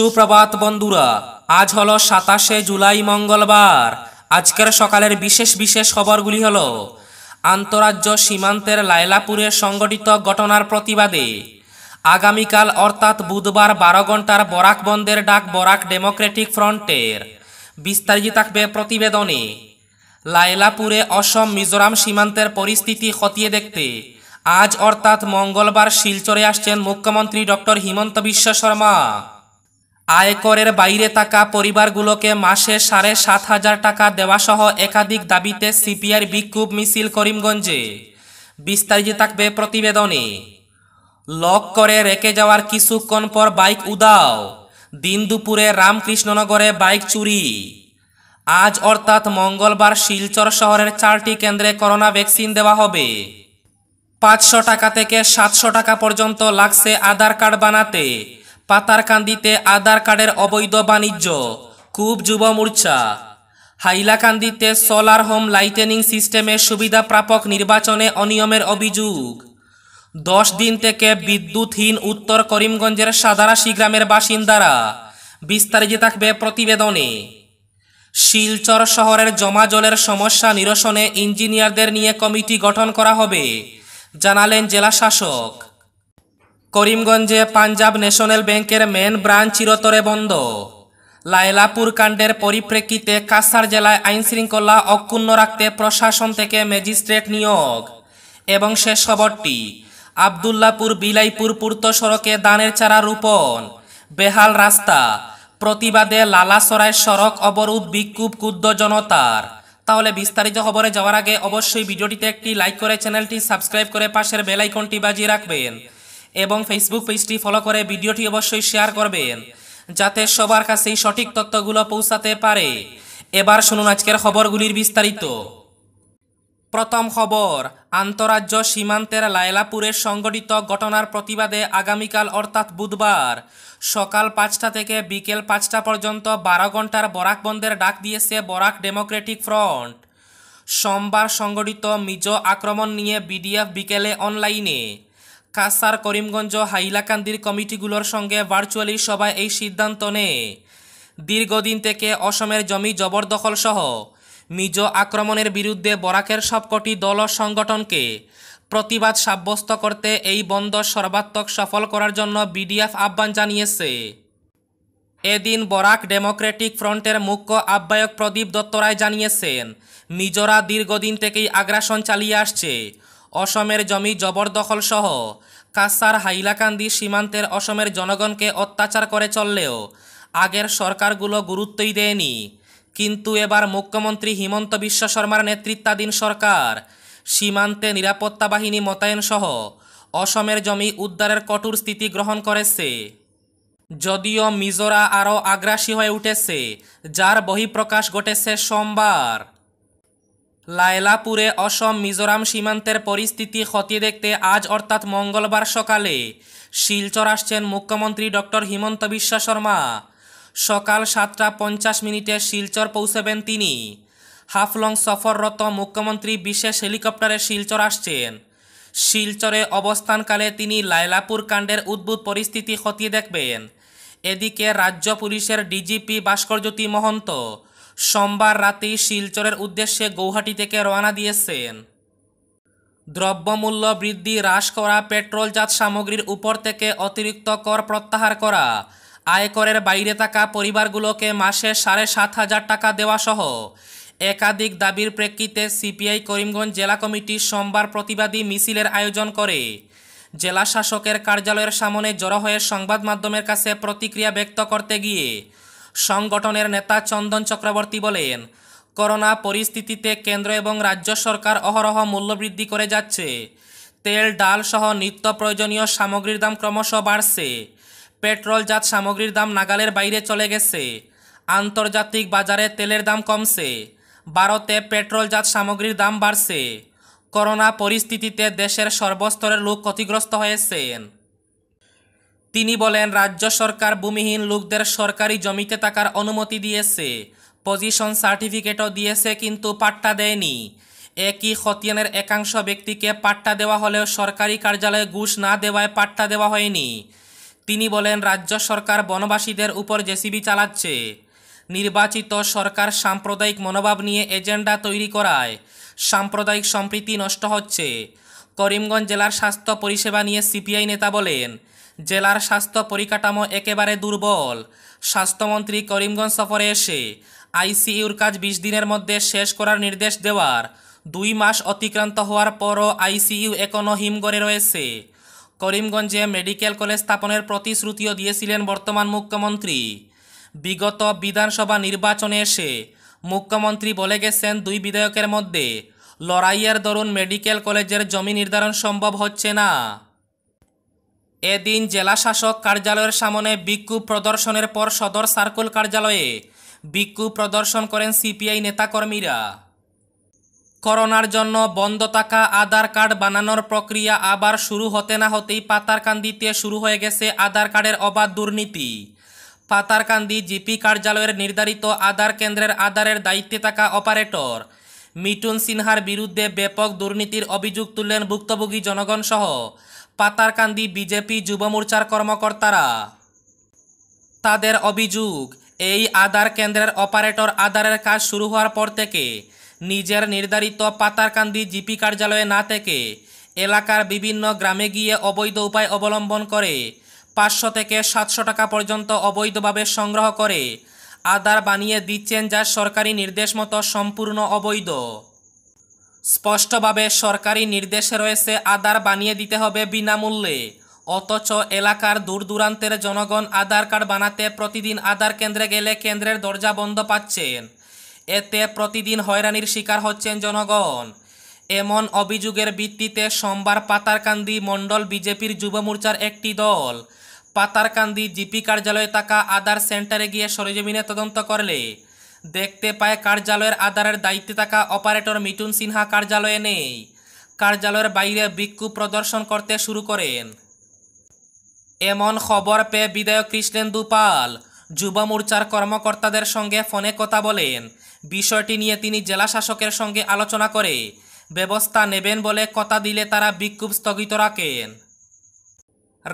সুপ্রভাত বন্ধুরা আজ হলো সাতাশে জুলাই মঙ্গলবার আজকের সকালের বিশেষ বিশেষ খবরগুলি হল আন্তরাজ্য সীমান্তের লাইলাপুরে সংগঠিত ঘটনার প্রতিবাদে আগামীকাল অর্থাৎ বুধবার বারো ঘন্টার বরাক বন্ধের ডাক বরাক ডেমোক্রেটিক ফ্রন্টের বিস্তারিত থাকবে প্রতিবেদনে লাইলাপুরে অসম মিজোরাম সীমান্তের পরিস্থিতি খতিয়ে দেখতে আজ অর্থাৎ মঙ্গলবার শিলচরে আসছেন মুখ্যমন্ত্রী ডক্টর হিমন্ত বিশ্ব শর্মা আয়করের বাইরে থাকা পরিবারগুলোকে মাসে সাড়ে সাত হাজার টাকা দেওয়াসহ একাধিক দাবিতে সিপিআর বিক্ষোভ মিছিল করিমগঞ্জে বিস্তারিত থাকবে প্রতিবেদনে লক করে রেখে যাওয়ার কিছুক্ষণ পর বাইক উদাও দিন দুপুরে রামকৃষ্ণনগরে বাইক চুরি আজ অর্থাৎ মঙ্গলবার শিলচর শহরের চারটি কেন্দ্রে করোনা ভ্যাকসিন দেওয়া হবে পাঁচশো টাকা থেকে সাতশো টাকা পর্যন্ত লাগছে আধার কার্ড বানাতে পাতারকান্দিতে আধার কার্ডের অবৈধ বাণিজ্য কুব যুব মোর্চা হাইলাকান্দিতে সোলার হোম লাইটেনিং সিস্টেমের সুবিধা প্রাপক নির্বাচনে অনিয়মের অভিযোগ দশ দিন থেকে বিদ্যুৎহীন উত্তর করিমগঞ্জের সাদারাশি গ্রামের বাসিন্দারা বিস্তারিত থাকবে প্রতিবেদনে শিলচর শহরের জমা জলের সমস্যা নিরসনে ইঞ্জিনিয়ারদের নিয়ে কমিটি গঠন করা হবে জানালেন জেলা শাসক করিমগঞ্জে পাঞ্জাব ন্যাশনাল ব্যাংকের মেন ব্রাঞ্চ চিরতরে বন্ধ লাইলাপুর কাণ্ডের পরিপ্রেক্ষিতে কাসার জেলায় আইনশৃঙ্খলা অক্ষুণ্ণ রাখতে প্রশাসন থেকে ম্যাজিস্ট্রেট নিয়োগ এবং শেষ খবরটি আবদুল্লাপুর বিলাইপুর পূর্ত সড়কে দানের চারা রোপণ বেহাল রাস্তা প্রতিবাদে লালাসরায় সড়ক অবরোধ বিক্ষোভ ক্ষুব্ধ জনতার তাহলে বিস্তারিত খবরে যাওয়ার আগে অবশ্যই ভিডিওটিতে একটি লাইক করে চ্যানেলটি সাবস্ক্রাইব করে পাশের বেলাইকনটি বাজিয়ে রাখবেন এবং ফেসবুক পেজটি ফলো করে ভিডিওটি অবশ্যই শেয়ার করবেন যাতে সবার কাছেই সঠিক তথ্যগুলো পৌঁছাতে পারে এবার শুনুন আজকের খবরগুলির বিস্তারিত প্রথম খবর আন্তরাজ্য সীমান্তের লায়লাপুরে সংগঠিত ঘটনার প্রতিবাদে আগামীকাল অর্থাৎ বুধবার সকাল পাঁচটা থেকে বিকেল পাঁচটা পর্যন্ত বারো ঘন্টার বরাক বন্ধের ডাক দিয়েছে বরাক ডেমোক্রেটিক ফ্রন্ট সোমবার সংগঠিত মিজো আক্রমণ নিয়ে বিডিএফ বিকেলে অনলাইনে কাসার করিমগঞ্জ হাইলাকান্দির কমিটিগুলোর সঙ্গে ভার্চুয়ালি সবাই এই সিদ্ধান্ত নেয় দীর্ঘদিন থেকে অসমের জমি জবরদখল সহ মিজো আক্রমণের বিরুদ্ধে বরাকের সবকটি দল সংগঠনকে প্রতিবাদ সাব্যস্ত করতে এই বন্ধ সর্বাত্মক সফল করার জন্য বিডিএফ আহ্বান জানিয়েছে এদিন বরাক ডেমোক্রেটিক ফ্রন্টের মুখ্য আহ্বায়ক প্রদীপ দত্তরায় জানিয়েছেন মিজোরা দীর্ঘদিন থেকেই আগ্রাসন চালিয়ে আসছে অসমের জমি জবরদখলসহ কাসার হাইলাকান্দি সীমান্তের অসমের জনগণকে অত্যাচার করে চললেও আগের সরকারগুলো গুরুত্বই দেয়নি কিন্তু এবার মুখ্যমন্ত্রী হিমন্ত বিশ্ব শর্মার নেতৃত্বাধীন সরকার সীমান্তে নিরাপত্তা বাহিনী মোতায়েন সহ অসমের জমি উদ্ধারের কঠোর স্থিতি গ্রহণ করেছে যদিও মিজোরা আরও আগ্রাসী হয়ে উঠেছে যার বহিঃপ্রকাশ ঘটেছে সোমবার লায়লাপুরে অসম মিজোরাম সীমান্তের পরিস্থিতি খতিয়ে দেখতে আজ অর্থাৎ মঙ্গলবার সকালে শিলচর আসছেন মুখ্যমন্ত্রী ডক্টর হিমন্ত বিশ্ব শর্মা সকাল সাতটা পঞ্চাশ মিনিটে শিলচর পৌঁছবেন তিনি হাফলং সফররত মুখ্যমন্ত্রী বিশেষ হেলিকপ্টারে শিলচর আসছেন শিলচরে অবস্থানকালে তিনি লায়লাপুর কাণ্ডের উদ্ভুত পরিস্থিতি খতিয়ে দেখবেন এদিকে রাজ্য পুলিশের ডিজিপি ভাস্করজ্যোতি মহন্ত সোমবার রাতে শিলচরের উদ্দেশ্যে গৌহাটি থেকে রওনা দিয়েছেন দ্রব্যমূল্য বৃদ্ধি হ্রাস করা পেট্রোলজাত সামগ্রীর উপর থেকে অতিরিক্ত কর প্রত্যাহার করা আয়করের বাইরে থাকা পরিবারগুলোকে মাসে সাড়ে সাত হাজার টাকা দেওয়াসহ একাধিক দাবির প্রেক্ষিতে সিপিআই করিমগঞ্জ জেলা কমিটি সোমবার প্রতিবাদী মিছিলের আয়োজন করে জেলা শাসকের কার্যালয়ের সামনে জড়ো হয়ে সংবাদ মাধ্যমের কাছে প্রতিক্রিয়া ব্যক্ত করতে গিয়ে সংগঠনের নেতা চন্দন চক্রবর্তী বলেন করোনা পরিস্থিতিতে কেন্দ্র এবং রাজ্য সরকার অহরহ মূল্যবৃদ্ধি করে যাচ্ছে তেল ডাল সহ নিত্য প্রয়োজনীয় সামগ্রীর দাম ক্রমশ বাড়ছে পেট্রোলজাত সামগ্রীর দাম নাগালের বাইরে চলে গেছে আন্তর্জাতিক বাজারে তেলের দাম কমছে ভারতে পেট্রোলজাত সামগ্রীর দাম বাড়ছে করোনা পরিস্থিতিতে দেশের সর্বস্তরের লোক ক্ষতিগ্রস্ত হয়েছেন তিনি বলেন রাজ্য সরকার ভূমিহীন লোকদের সরকারি জমিতে থাকার অনুমতি দিয়েছে পজিশন সার্টিফিকেটও দিয়েছে কিন্তু পাট্টা দেয়নি একই খতিয়ানের একাংশ ব্যক্তিকে পাট্টা দেওয়া হলেও সরকারি কার্যালয়ে ঘুষ না দেওয়ায় পাট্টা দেওয়া হয়নি তিনি বলেন রাজ্য সরকার বনবাসীদের উপর জেসিবি চালাচ্ছে নির্বাচিত সরকার সাম্প্রদায়িক মনোভাব নিয়ে এজেন্ডা তৈরি করায় সাম্প্রদায়িক সম্প্রীতি নষ্ট হচ্ছে করিমগঞ্জ জেলার স্বাস্থ্য পরিষেবা নিয়ে সিপিআই নেতা বলেন জেলার স্বাস্থ্য পরিকাঠামো একেবারে দুর্বল স্বাস্থ্যমন্ত্রী করিমগঞ্জ সফরে এসে আইসিইউর কাজ বিশ দিনের মধ্যে শেষ করার নির্দেশ দেওয়ার দুই মাস অতিক্রান্ত হওয়ার পরও আইসিইউ এখনও হিমগড়ে রয়েছে করিমগঞ্জে মেডিকেল কলেজ স্থাপনের প্রতিশ্রুতিও দিয়েছিলেন বর্তমান মুখ্যমন্ত্রী বিগত বিধানসভা নির্বাচনে এসে মুখ্যমন্ত্রী বলে গেছেন দুই বিধায়কের মধ্যে লড়াইয়ের দরুন মেডিকেল কলেজের জমি নির্ধারণ সম্ভব হচ্ছে না এদিন জেলাশাসক কার্যালয়ের সামনে বিক্ষোভ প্রদর্শনের পর সদর সার্কুল কার্যালয়ে বিক্ষোভ প্রদর্শন করেন সিপিআই নেতাকর্মীরা করোনার জন্য বন্ধ থাকা আধার কার্ড বানানোর প্রক্রিয়া আবার শুরু হতে না হতেই পাতারকান্দিতে শুরু হয়ে গেছে আধার কার্ডের অবাধ দুর্নীতি পাতারকান্দি জিপি কার্যালয়ের নির্ধারিত আধার কেন্দ্রের আধারের দায়িত্বে থাকা অপারেটর মিটুন সিনহার বিরুদ্ধে ব্যাপক দুর্নীতির অভিযোগ তুললেন ভুক্তভোগী জনগণসহ পাতারকান্দি বিজেপি যুব মোর্চার কর্মকর্তারা তাদের অভিযোগ এই আধার কেন্দ্রের অপারেটর আধারের কাজ শুরু হওয়ার পর থেকে নিজের নির্ধারিত পাতারকান্দি জিপি কার্যালয়ে না থেকে এলাকার বিভিন্ন গ্রামে গিয়ে অবৈধ উপায় অবলম্বন করে পাঁচশো থেকে সাতশো টাকা পর্যন্ত অবৈধভাবে সংগ্রহ করে আধার বানিয়ে দিচ্ছেন যা সরকারি নির্দেশ মতো সম্পূর্ণ অবৈধ স্পষ্টভাবে সরকারি নির্দেশে রয়েছে আধার বানিয়ে দিতে হবে বিনামূল্যে অথচ এলাকার দূর দূরান্তের জনগণ আধার কার্ড বানাতে প্রতিদিন আধার কেন্দ্রে গেলে কেন্দ্রের দরজা বন্ধ পাচ্ছেন এতে প্রতিদিন হয়রানির শিকার হচ্ছেন জনগণ এমন অভিযোগের ভিত্তিতে সোমবার পাতারকান্দি মণ্ডল বিজেপির যুব মোর্চার একটি দল পাতারকান্দি জিপি কার্যালয়ে থাকা আধার সেন্টারে গিয়ে সরেজমিনে তদন্ত করলে দেখতে পায় কার্যালয়ের আধারের দায়িত্বে থাকা অপারেটর মিটুন সিনহা কার্যালয়ে নেই কার্যালয়ের বাইরে বিক্ষোভ প্রদর্শন করতে শুরু করেন এমন খবর পেয়ে বিধায়ক কৃষ্ণেন্দু পাল যুব মোর্চার কর্মকর্তাদের সঙ্গে ফোনে কথা বলেন বিষয়টি নিয়ে তিনি জেলা শাসকের সঙ্গে আলোচনা করে ব্যবস্থা নেবেন বলে কথা দিলে তারা বিক্ষোভ স্থগিত রাখেন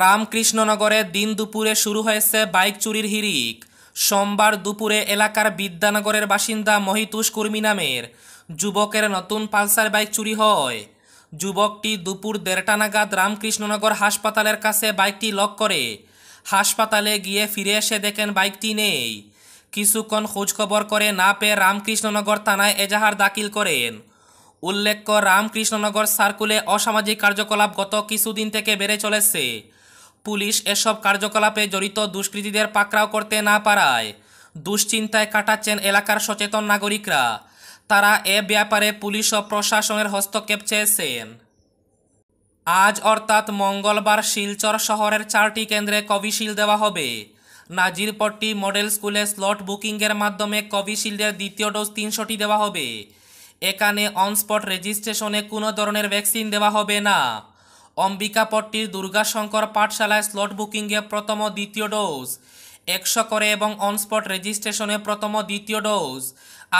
রামকৃষ্ণনগরে দিন দুপুরে শুরু হয়েছে বাইক চুরির হিরিক সোমবার দুপুরে এলাকার বিদ্যানগরের বাসিন্দা মহিতুষ কুর্মী নামের যুবকের নতুন পালসার বাইক চুরি হয় যুবকটি দুপুর দেড়টা নাগাদ রামকৃষ্ণনগর হাসপাতালের কাছে বাইকটি লক করে হাসপাতালে গিয়ে ফিরে এসে দেখেন বাইকটি নেই কিছুক্ষণ খোঁজখবর করে না পেয়ে রামকৃষ্ণনগর থানায় এজাহার দাখিল করেন উল্লেখ্য রামকৃষ্ণনগর সার্কুলে অসামাজিক কার্যকলাপ গত কিছুদিন থেকে বেড়ে চলেছে পুলিশ এসব কার্যকলাপে জড়িত দুষ্কৃতীদের পাকড়াও করতে না পারায় দুশ্চিন্তায় কাটাচ্ছেন এলাকার সচেতন নাগরিকরা তারা এ ব্যাপারে পুলিশ ও প্রশাসনের হস্তক্ষেপ চেয়েছেন আজ অর্থাৎ মঙ্গলবার শিলচর শহরের চারটি কেন্দ্রে কোভিশিল্ড দেওয়া হবে নাজিরপট্টি মডেল স্কুলে স্লট বুকিংয়ের মাধ্যমে কোভিশিল্ডের দ্বিতীয় ডোজ তিনশোটি দেওয়া হবে এখানে অনস্পট রেজিস্ট্রেশনে কোনো ধরনের ভ্যাকসিন দেওয়া হবে না অম্বিকাপট্টির দুর্গাশঙ্কর পাঠশালায় স্লট বুকিংয়ে প্রথম ও দ্বিতীয় ডোজ একশো করে এবং অনস্পট রেজিস্ট্রেশনে প্রথম ও দ্বিতীয় ডোজ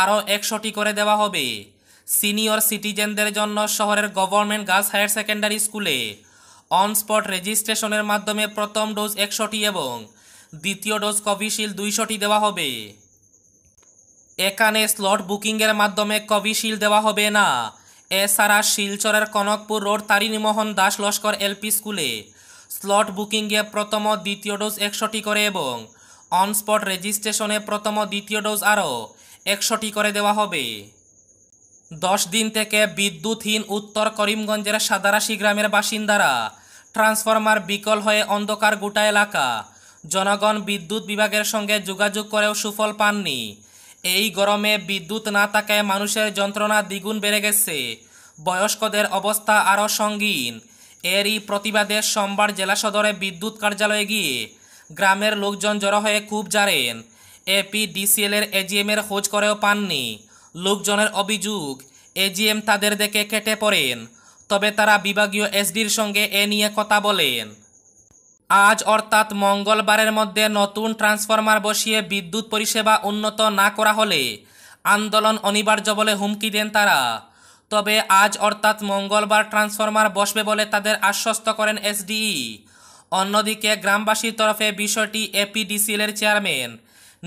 আরও একশোটি করে দেওয়া হবে সিনিয়র সিটিজেনদের জন্য শহরের গভর্নমেন্ট গার্লস হায়ার সেকেন্ডারি স্কুলে অনস্পট রেজিস্ট্রেশনের মাধ্যমে প্রথম ডোজ একশোটি এবং দ্বিতীয় ডোজ কোভিশিল্ড দুইশোটি দেওয়া হবে এখানে স্লট বুকিংয়ের মাধ্যমে কোভিশিল্ড দেওয়া হবে না এছাড়া শিলচরের কনকপুর রোড তারিণীমোহন দাস লস্কর এলপি স্কুলে স্লট বুকিংয়ে প্রথম দ্বিতীয় ডোজ একশোটি করে এবং অনস্পট রেজিস্ট্রেশনে প্রথম দ্বিতীয় ডোজ আরও একশোটি করে দেওয়া হবে দশ দিন থেকে বিদ্যুৎহীন উত্তর করিমগঞ্জের সাদারাশি গ্রামের বাসিন্দারা ট্রান্সফরমার বিকল হয়ে অন্ধকার গোটা এলাকা জনগণ বিদ্যুৎ বিভাগের সঙ্গে যোগাযোগ করেও সুফল পাননি এই গরমে বিদ্যুৎ না থাকায় মানুষের যন্ত্রণা দ্বিগুণ বেড়ে গেছে বয়স্কদের অবস্থা আরও সঙ্গীন এরই প্রতিবাদে সোমবার জেলা সদরে বিদ্যুৎ কার্যালয়ে গিয়ে গ্রামের লোকজন জড়ো হয়ে খুব জারেন এপিডিসিএলের এজিএমের খোঁজ করেও পাননি লোকজনের অভিযোগ এজিএম তাদের দেখে কেটে পড়েন তবে তারা বিভাগীয় এসডির সঙ্গে এ নিয়ে কথা বলেন আজ অর্থাৎ মঙ্গলবারের মধ্যে নতুন ট্রান্সফরমার বসিয়ে বিদ্যুৎ পরিষেবা উন্নত না করা হলে আন্দোলন অনিবার্য বলে হুমকি দেন তারা তবে আজ অর্থাৎ মঙ্গলবার ট্রান্সফরমার বসবে বলে তাদের আশ্বস্ত করেন এসডিই অন্যদিকে গ্রামবাসীর তরফে বিষয়টি এপিডিসিএলের চেয়ারম্যান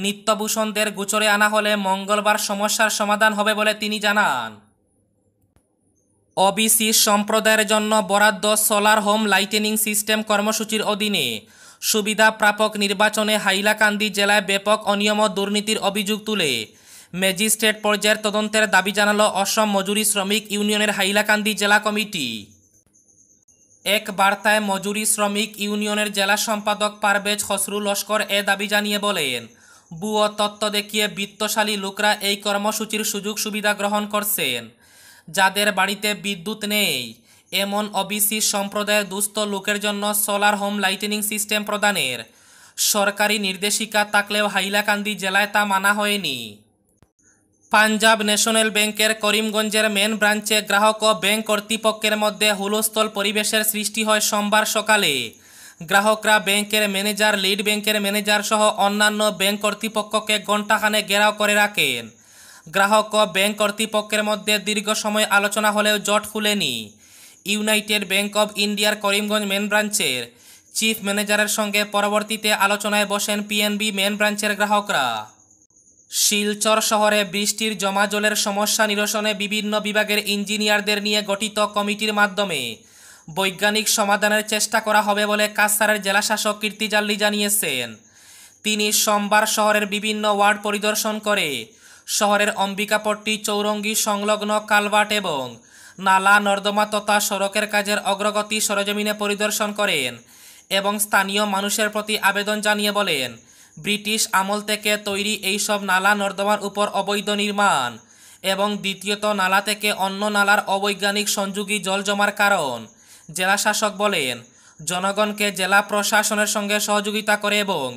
নিত্যভূষণদের গোচরে আনা হলে মঙ্গলবার সমস্যার সমাধান হবে বলে তিনি জানান ওবিসি সম্প্রদায়ের জন্য বরাদ্দ সোলার হোম লাইটেনিং সিস্টেম কর্মসূচির অধীনে সুবিধা প্রাপক নির্বাচনে হাইলাকান্দি জেলায় ব্যাপক অনিয়ম দুর্নীতির অভিযোগ তুলে ম্যাজিস্ট্রেট পর্যায়ের তদন্তের দাবি জানালো অসম মজুরি শ্রমিক ইউনিয়নের হাইলাকান্দি জেলা কমিটি এক বার্তায় মজুরি শ্রমিক ইউনিয়নের জেলা সম্পাদক পারভেজ খসরু লস্কর এ দাবি জানিয়ে বলেন ভুয়ো তত্ত্ব দেখিয়ে বিত্তশালী লোকরা এই কর্মসূচির সুযোগ সুবিধা গ্রহণ করছেন যাদের বাড়িতে বিদ্যুৎ নেই এমন ওবিসি সম্প্রদায়ের দুস্থ লোকের জন্য সোলার হোম লাইটেনিং সিস্টেম প্রদানের সরকারি নির্দেশিকা থাকলেও হাইলাকান্দি জেলায় তা মানা হয়নি পাঞ্জাব ন্যাশনাল ব্যাংকের করিমগঞ্জের মেন ব্রাঞ্চে গ্রাহক ও ব্যাংক কর্তৃপক্ষের মধ্যে হুলস্থল পরিবেশের সৃষ্টি হয় সোমবার সকালে গ্রাহকরা ব্যাংকের ম্যানেজার লিড ব্যাংকের ম্যানেজার সহ অন্যান্য ব্যাংক কর্তৃপক্ষকে ঘণ্টাখানে ঘেরাও করে রাখেন গ্রাহক ও ব্যাংক কর্তৃপক্ষের মধ্যে দীর্ঘ সময় আলোচনা হলেও জট খুলেনি ইউনাইটেড ব্যাংক অব ইন্ডিয়ার করিমগঞ্জ মেন ব্রাঞ্চের চিফ ম্যানেজারের সঙ্গে পরবর্তীতে আলোচনায় বসেন পিএনবি মেন ব্রাঞ্চের গ্রাহকরা শিলচর শহরে বৃষ্টির জমা জলের সমস্যা নিরসনে বিভিন্ন বিভাগের ইঞ্জিনিয়ারদের নিয়ে গঠিত কমিটির মাধ্যমে বৈজ্ঞানিক সমাধানের চেষ্টা করা হবে বলে কাছাড়ের জেলাশাসক কীর্তিজাল্লি জানিয়েছেন তিনি সোমবার শহরের বিভিন্ন ওয়ার্ড পরিদর্শন করে শহরের অম্বিকাপট্টি চৌরঙ্গি সংলগ্ন কালভার্ট এবং নালা নর্দমা তথা সড়কের কাজের অগ্রগতি সরজমিনে পরিদর্শন করেন এবং স্থানীয় মানুষের প্রতি আবেদন জানিয়ে বলেন ব্রিটিশ আমল থেকে তৈরি এইসব নালা নর্দমার উপর অবৈধ নির্মাণ এবং দ্বিতীয়ত নালা থেকে অন্য নালার অবৈজ্ঞানিক সংযোগী জল জমার কারণ জেলা শাসক বলেন জনগণকে জেলা প্রশাসনের সঙ্গে সহযোগিতা করে এবং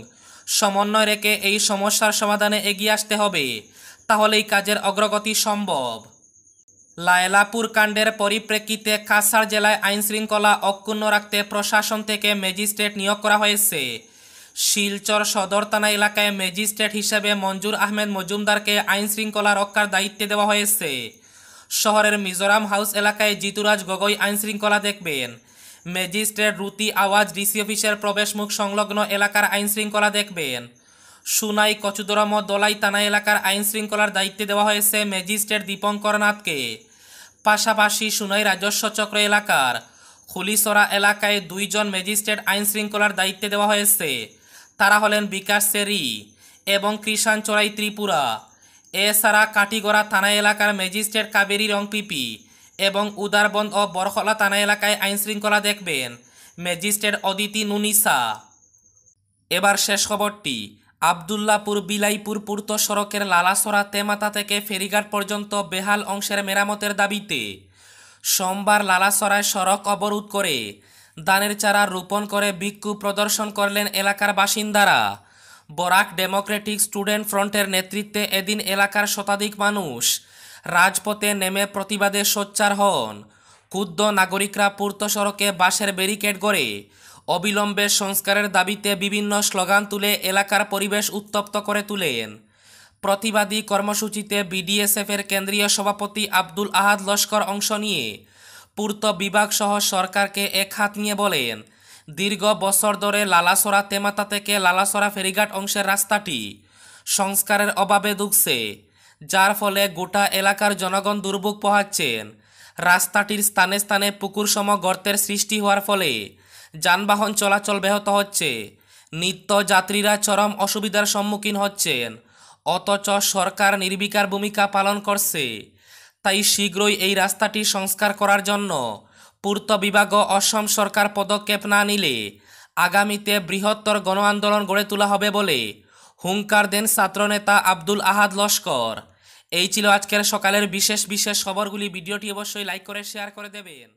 সমন্বয় রেখে এই সমস্যার সমাধানে এগিয়ে আসতে হবে তাহলেই কাজের অগ্রগতি সম্ভব লায়লাপুর কাণ্ডের পরিপ্রেক্ষিতে কাছাড় জেলায় আইনশৃঙ্খলা অক্ষুণ্ণ রাখতে প্রশাসন থেকে ম্যাজিস্ট্রেট নিয়োগ করা হয়েছে শিলচর সদর থানা এলাকায় ম্যাজিস্ট্রেট হিসেবে মঞ্জুর আহমেদ মজুমদারকে আইনশৃঙ্খলা রক্ষার দায়িত্বে দেওয়া হয়েছে শহরের মিজোরাম হাউস এলাকায় জিতুরাজ গগৈ আইনশৃঙ্খলা দেখবেন ম্যাজিস্ট্রেট রুতি আওয়াজ ডিসি অফিসের প্রবেশমুখ সংলগ্ন এলাকার আইনশৃঙ্খলা দেখবেন সুনাই কচুদরম দলাই তানা এলাকার আইন শৃঙ্খলার দায়িত্বে দেওয়া হয়েছে ম্যাজিস্ট্রেট দীপঙ্কর নাথকে পাশাপাশি সুনাই রাজস্ব চক্র এলাকার হুলিসরা এলাকায় দুইজন ম্যাজিস্ট্রেট আইন শৃঙ্খলার দায়িত্বে দেওয়া হয়েছে তারা হলেন বিকাশ সেরি এবং কৃষাণ চোরাই ত্রিপুরা এছাড়া কাটিগড়া থানা এলাকার ম্যাজিস্ট্রেট কাবেরী রংপিপি এবং উদারবন্ধ ও বরখলা থানা এলাকায় আইন শৃঙ্খলা দেখবেন ম্যাজিস্ট্রেট অদিতি নুনিসা এবার শেষ খবরটি আবদুল্লাপুর বিলাইপুর পূর্ত সড়কের লালাসরা তেমাতা থেকে ফেরিঘাট পর্যন্ত বেহাল অংশের মেরামতের দাবিতে সোমবার লালাসরায় সড়ক অবরোধ করে দানের চারা রোপণ করে বিক্ষোভ প্রদর্শন করলেন এলাকার বাসিন্দারা বরাক ডেমোক্রেটিক স্টুডেন্ট ফ্রন্টের নেতৃত্বে এদিন এলাকার শতাধিক মানুষ রাজপথে নেমে প্রতিবাদে সোচ্চার হন ক্ষুদ্র নাগরিকরা পূর্ত সড়কে বাসের ব্যারিকেড গড়ে অবিলম্বে সংস্কারের দাবিতে বিভিন্ন স্লোগান তুলে এলাকার পরিবেশ উত্তপ্ত করে তুলেন প্রতিবাদী কর্মসূচিতে বিডিএসএফের কেন্দ্রীয় সভাপতি আব্দুল আহাদ লস্কর অংশ নিয়ে পূর্ত বিভাগসহ সরকারকে এক হাত নিয়ে বলেন দীর্ঘ বছর ধরে লালাসরা তেমাতা থেকে লালাসরা ফেরিঘাট অংশের রাস্তাটি সংস্কারের অভাবে দুঃখছে যার ফলে গোটা এলাকার জনগণ দুর্ভোগ পোহাচ্ছেন রাস্তাটির স্থানে স্থানে পুকুরসম গর্তের সৃষ্টি হওয়ার ফলে যানবাহন চলাচল ব্যাহত হচ্ছে নিত্য যাত্রীরা চরম অসুবিধার সম্মুখীন হচ্ছেন অথচ সরকার নির্বিকার ভূমিকা পালন করছে তাই শীঘ্রই এই রাস্তাটি সংস্কার করার জন্য পূর্ত বিভাগ অসম সরকার পদক্ষেপ না নিলে আগামীতে বৃহত্তর গণ আন্দোলন গড়ে তোলা হবে বলে হুঙ্কার দেন ছাত্রনেতা আব্দুল আহাদ লস্কর এই ছিল আজকের সকালের বিশেষ বিশেষ খবরগুলি ভিডিওটি অবশ্যই লাইক করে শেয়ার করে দেবেন